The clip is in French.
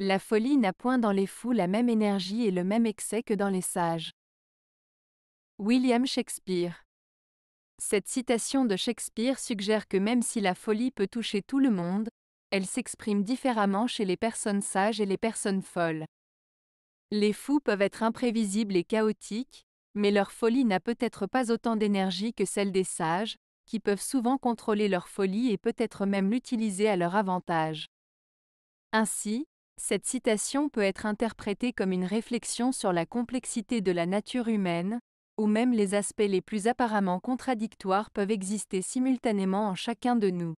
La folie n'a point dans les fous la même énergie et le même excès que dans les sages. William Shakespeare Cette citation de Shakespeare suggère que même si la folie peut toucher tout le monde, elle s'exprime différemment chez les personnes sages et les personnes folles. Les fous peuvent être imprévisibles et chaotiques, mais leur folie n'a peut-être pas autant d'énergie que celle des sages, qui peuvent souvent contrôler leur folie et peut-être même l'utiliser à leur avantage. Ainsi, cette citation peut être interprétée comme une réflexion sur la complexité de la nature humaine, où même les aspects les plus apparemment contradictoires peuvent exister simultanément en chacun de nous.